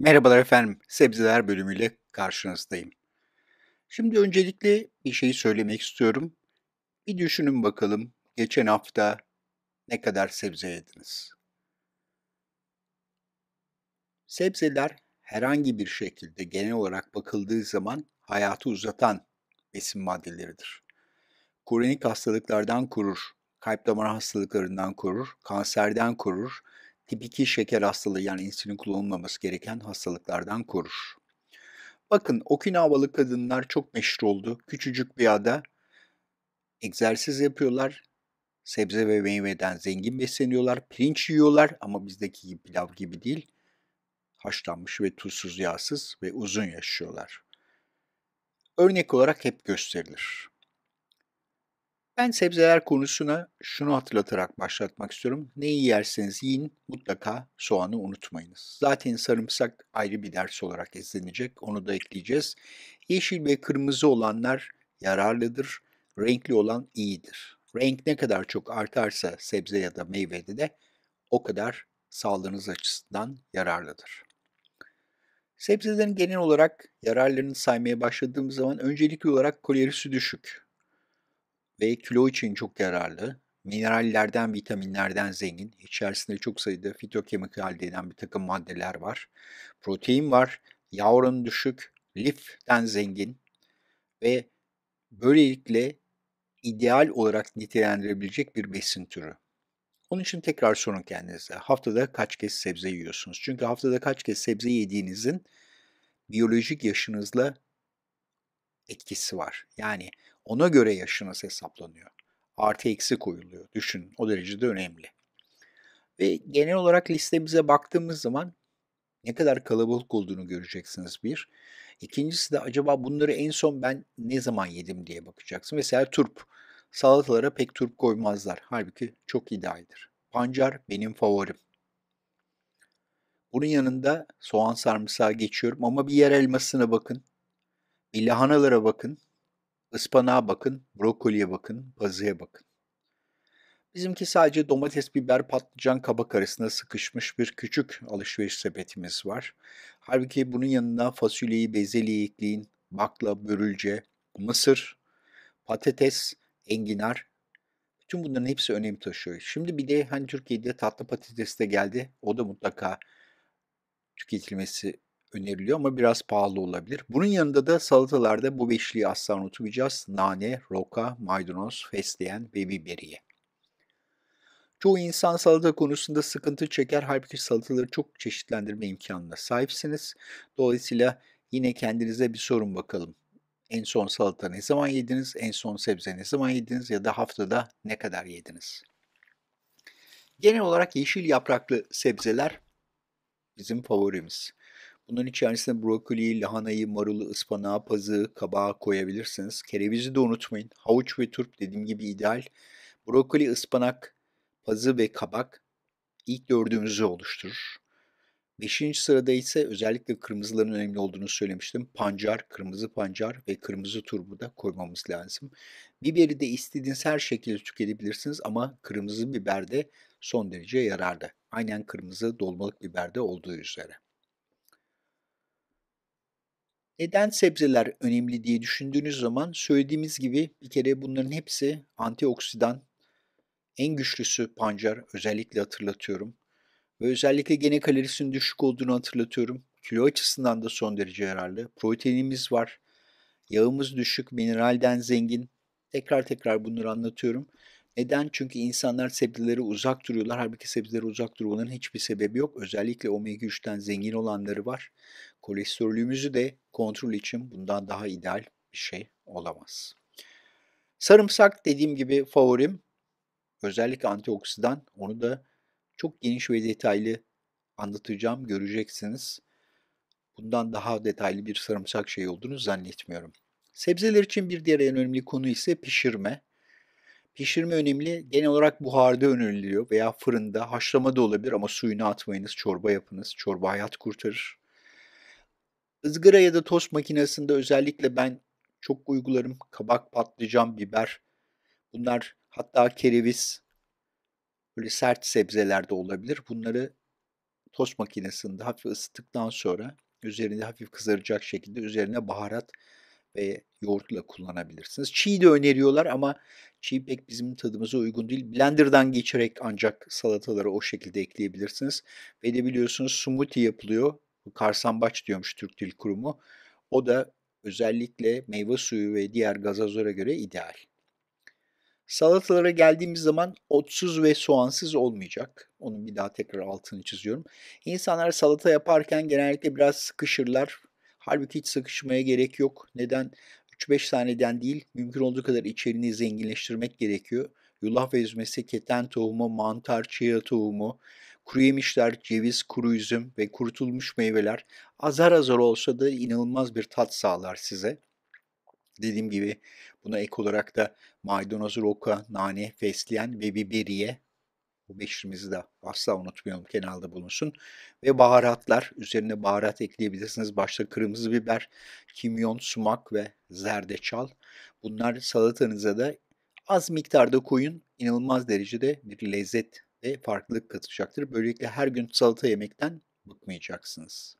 Merhabalar efendim, sebzeler bölümüyle karşınızdayım. Şimdi öncelikle bir şey söylemek istiyorum. Bir düşünün bakalım, geçen hafta ne kadar sebze yediniz? Sebzeler herhangi bir şekilde genel olarak bakıldığı zaman hayatı uzatan besin maddeleridir. Kronik hastalıklardan korur, kalp damar hastalıklarından korur, kanserden korur, Tip 2 şeker hastalığı yani insülin kullanılmaması gereken hastalıklardan korur. Bakın Okinavalı kadınlar çok meşhur oldu. Küçücük bir ada egzersiz yapıyorlar. Sebze ve meyveden zengin besleniyorlar. Pirinç yiyorlar ama bizdeki gibi pilav gibi değil. Haşlanmış ve tuzsuz yağsız ve uzun yaşıyorlar. Örnek olarak hep gösterilir. Ben sebzeler konusuna şunu hatırlatarak başlatmak istiyorum. Ne yerseniz yiyin mutlaka soğanı unutmayınız. Zaten sarımsak ayrı bir ders olarak izlenecek. Onu da ekleyeceğiz. Yeşil ve kırmızı olanlar yararlıdır. Renkli olan iyidir. Renk ne kadar çok artarsa sebze ya da meyvede de o kadar sağlığınız açısından yararlıdır. Sebzelerin genel olarak yararlarını saymaya başladığımız zaman öncelikli olarak kalorisi düşük ve kilo için çok yararlı. Minerallerden, vitaminlerden zengin. İçerisinde çok sayıda fitokemikal denen bir takım maddeler var. Protein var. Yağ oranı düşük. Liften zengin. Ve böylelikle ideal olarak nitelendirebilecek bir besin türü. Onun için tekrar sorun kendinize. Haftada kaç kez sebze yiyorsunuz? Çünkü haftada kaç kez sebze yediğinizin biyolojik yaşınızla etkisi var. Yani ona göre yaşı hesaplanıyor? Artı eksi koyuluyor. Düşünün o derecede önemli. Ve genel olarak listemize baktığımız zaman ne kadar kalabalık olduğunu göreceksiniz bir. İkincisi de acaba bunları en son ben ne zaman yedim diye bakacaksın. Mesela turp. Salatalara pek turp koymazlar. Halbuki çok idealdir. Pancar benim favorim. Bunun yanında soğan sarımsağı geçiyorum ama bir yer elmasına bakın. E, lahanalara bakın, ıspanağa bakın, brokoliye bakın, bazıya bakın. Bizimki sadece domates, biber, patlıcan kabak arasında sıkışmış bir küçük alışveriş sepetimiz var. Halbuki bunun yanında fasulyeyi, bezelyeyi ekleyin, bakla, börülce, mısır, patates, enginar. Bütün bunların hepsi önem taşıyor. Şimdi bir de hani Türkiye'de tatlı patates de geldi. O da mutlaka tüketilmesi öneriliyor ama biraz pahalı olabilir. Bunun yanında da salatalarda bu beşliği asla unutmayacağız. Nane, roka, maydanoz, fesleğen ve biberiye. Çoğu insan salata konusunda sıkıntı çeker. Halbuki salataları çok çeşitlendirme imkanına sahipsiniz. Dolayısıyla yine kendinize bir sorun bakalım. En son salata ne zaman yediniz? En son sebze ne zaman yediniz? Ya da haftada ne kadar yediniz? Genel olarak yeşil yapraklı sebzeler bizim favorimiz. Bunun içerisine brokoli, lahanayı, marulu, ıspanağı, pazığı, kabağı koyabilirsiniz. Kerevizi de unutmayın. Havuç ve turp dediğim gibi ideal. Brokoli, ıspanak, pazı ve kabak ilk dördümüzü oluşturur. Beşinci sırada ise özellikle kırmızıların önemli olduğunu söylemiştim. Pancar, kırmızı pancar ve kırmızı turbu da koymamız lazım. Biberi de istediğiniz her şekilde tüketebilirsiniz ama kırmızı biber de son derece yararlı. Aynen kırmızı dolmalık biberde olduğu üzere. Neden sebzeler önemli diye düşündüğünüz zaman söylediğimiz gibi bir kere bunların hepsi antioksidan. En güçlüsü pancar özellikle hatırlatıyorum. Ve özellikle gene kalorisinin düşük olduğunu hatırlatıyorum. Kilo açısından da son derece yararlı. Proteinimiz var. Yağımız düşük, mineralden zengin. Tekrar tekrar bunları anlatıyorum. Neden? Çünkü insanlar sebzeleri uzak duruyorlar. Halbuki sebzeleri uzak durmanın hiçbir sebebi yok. Özellikle omega 3'ten zengin olanları var. Kolesterolümüzü de kontrol için bundan daha ideal bir şey olamaz. Sarımsak dediğim gibi favorim. Özellikle antioksidan. Onu da çok geniş ve detaylı anlatacağım. Göreceksiniz. Bundan daha detaylı bir sarımsak şey olduğunu zannetmiyorum. Sebzeler için bir diğer en önemli konu ise pişirme. Pişirme önemli. Genel olarak buharda öneriliyor veya fırında. Haşlama da olabilir ama suyunu atmayınız. Çorba yapınız. Çorba hayat kurtarır. Izgara ya da tost makinesinde özellikle ben çok uygularım. Kabak, patlıcan, biber. Bunlar hatta kereviz. Böyle sert sebzeler de olabilir. Bunları tost makinesinde hafif ısıttıktan sonra üzerinde hafif kızaracak şekilde üzerine baharat ve yoğurtla kullanabilirsiniz. Çiğ de öneriyorlar ama çiğ pek bizim tadımıza uygun değil. Blender'dan geçerek ancak salataları o şekilde ekleyebilirsiniz. Ve de biliyorsunuz smoothie yapılıyor. Karsambaç diyormuş Türk Dil Kurumu. O da özellikle meyve suyu ve diğer gazozlara göre ideal. Salatalara geldiğimiz zaman otsuz ve soğansız olmayacak. Onun bir daha tekrar altını çiziyorum. İnsanlar salata yaparken genellikle biraz sıkışırlar Halbuki hiç sıkışmaya gerek yok. Neden? 3-5 saniyeden değil, mümkün olduğu kadar içeriğini zenginleştirmek gerekiyor. Yulaf ezmesi, keten tohumu, mantar, chia tohumu, kuru yemişler, ceviz, kuru üzüm ve kurutulmuş meyveler azar azar olsa da inanılmaz bir tat sağlar size. Dediğim gibi buna ek olarak da maydanoz, roka, nane, fesleğen ve biberiye bu beşimizi de asla unutmuyorum. kenarda bulunsun. Ve baharatlar. Üzerine baharat ekleyebilirsiniz. Başta kırmızı biber, kimyon, sumak ve zerdeçal. Bunlar salatanıza da az miktarda koyun. inanılmaz derecede bir lezzet ve farklılık katacaktır. Böylelikle her gün salata yemekten bıkmayacaksınız.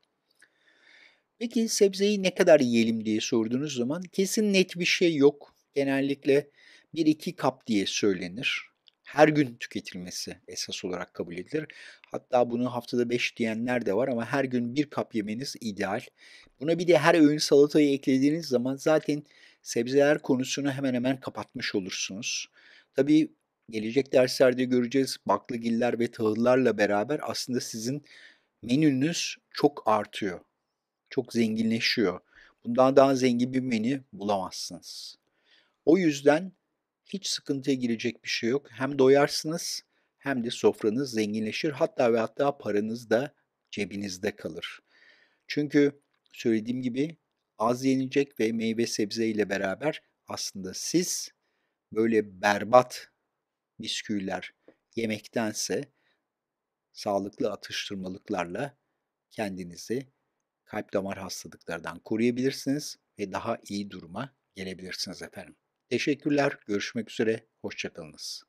Peki sebzeyi ne kadar yiyelim diye sorduğunuz zaman kesin net bir şey yok. Genellikle 1-2 kap diye söylenir her gün tüketilmesi esas olarak kabul edilir. Hatta bunu haftada 5 diyenler de var ama her gün bir kap yemeniz ideal. Buna bir de her öğün salatayı eklediğiniz zaman zaten sebzeler konusunu hemen hemen kapatmış olursunuz. Tabii gelecek derslerde göreceğiz baklagiller ve tahıllarla beraber aslında sizin menünüz çok artıyor. Çok zenginleşiyor. Bundan daha zengin bir menü bulamazsınız. O yüzden hiç sıkıntıya girecek bir şey yok. Hem doyarsınız hem de sofranız zenginleşir. Hatta ve hatta paranız da cebinizde kalır. Çünkü söylediğim gibi az yenecek ve meyve sebze ile beraber aslında siz böyle berbat bisküviler yemektense sağlıklı atıştırmalıklarla kendinizi kalp damar hastalıklardan koruyabilirsiniz ve daha iyi duruma gelebilirsiniz efendim. Teşekkürler. Görüşmek üzere. Hoşçakalınız.